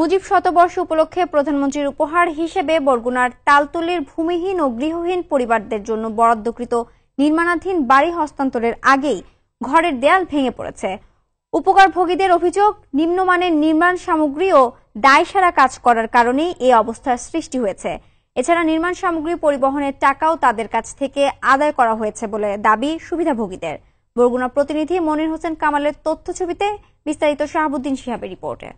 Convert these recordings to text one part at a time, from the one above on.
মুজিব শতবর্ষ উপলক্ষে প্রধানমন্ত্রীর উপহার হিসেবে বরগুনার তালতলির ভূমিহীন ও গৃহহীন পরিবারদের জন্য বরাদ্দকৃত নির্মাণাধীন বাড়ি হস্তান্তরের আগেই ঘরের দেয়াল ভেঙে পড়েছে উপকারভোগীদের অভিযোগ নিম্নমানের নির্মাণ সামগ্রী ও দায়সারা কাজ করার কারণে এই অবস্থার সৃষ্টি হয়েছে এছাড়া নির্মাণ সামগ্রী পরিবহনের টাকাও তাদের কাছ থেকে আদায় করা হয়েছে বলে দাবি সুবিধাভোগীদের বরগুনা প্রতিনিধি মনির হোসেন কামালের তথ্য ছবিতে বিস্তারিত শাহাবুদ্দিন সিহাবের রিপোর্টে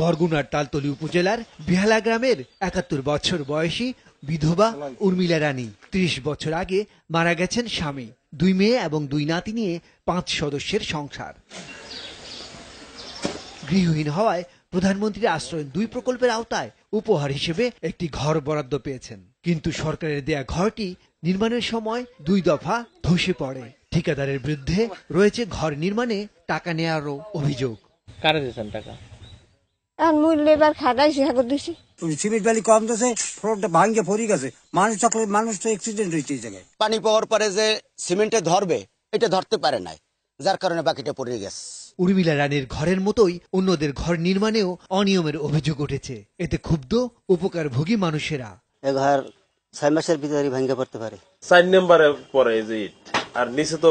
বরগুনার তালতলি উপজেলার বিহালা গ্রামের একাত্তর বছর বয়সী বিধবা উর্মিলা রানী ত্রিশ বছর আগে মারা গেছেন স্বামী দুই মেয়ে এবং দুই নাতি নিয়ে পাঁচ সদস্যের সংসার গৃহহীন হওয়ায় প্রধানমন্ত্রীর আশ্রয় দুই প্রকল্পের আওতায় উপহার হিসেবে একটি ঘর বরাদ্দ পেয়েছেন কিন্তু সরকারের দেয়া ঘরটি নির্মাণের সময় দুই দফা ধসে পড়ে ঠিকাদারের বিরুদ্ধে রয়েছে ঘর নির্মাণে টাকা নেয়ারও অভিযোগ কারা দিয়েছেন টাকা আর মুই খাটাইছি হাগর দিছি কম ভাঙ্গে ফরি গেছে মানুষ মানুষ তো অ্যাক্সিডেন্ট হয়েছে এই জায়গায় পানি পাওয়ার পরে যে সিমেন্টে ধরবে এটা ধরতে পারে নাই যার কারণে বাকিটা পড়ে গেছে উর্মিলা রানীর ঘরের মতোই অন্যদের ঘর নির্মাণেও অনিয়মের অভিযোগ উঠেছে এতে ক্ষুব্ধ উপকারভোগী মানুষেরা এবার ছয় মাসের ভিতরে ভাঙ্গে পড়তে পারে চার নম্বরে পরে যে আর নিচে তো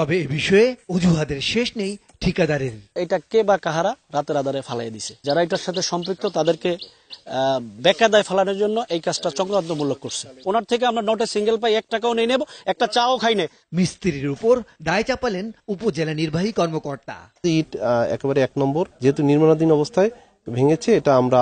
তবে এ বিষয়ে অজুহাতের শেষ নেই ঠিকাদারের এটা কে বা কাহারা রাতের আধারে ফালাই দিছে যারা এটার সাথে সম্পৃক্ত তাদেরকে বেকাদায় ফেলানোর জন্য এই কাজটা চক্রান্তমূলক করছে ওনার থেকে আমরা নটে সিঙ্গেল পাই এক টাকাও নিয়ে নেব একটা চাও খাই নে মিস্ত্রির উপর দায় চাপালেন উপজেলা নির্বাহী কর্মকর্তা ইট একেবারে এক নম্বর যেহেতু নির্মাণাধীন অবস্থায় ভেঙেছে এটা আমরা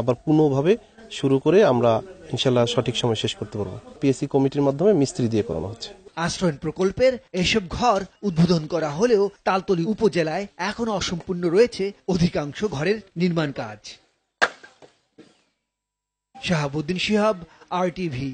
আবার পুনঃভাবে শুরু করে আমরা ইনশাল্লাহ সঠিক সময় শেষ করতে পারবো পিএসসি কমিটির মাধ্যমে মিস্ত্রি দিয়ে করানো হচ্ছে আশ্রয়ন প্রকল্পের এসব ঘর উদ্বোধন করা হলেও তালতলি উপজেলায় এখনো অসম্পূর্ণ রয়েছে অধিকাংশ ঘরের নির্মাণ কাজ শাহাবুদ্দিন শিহাব আর টিভি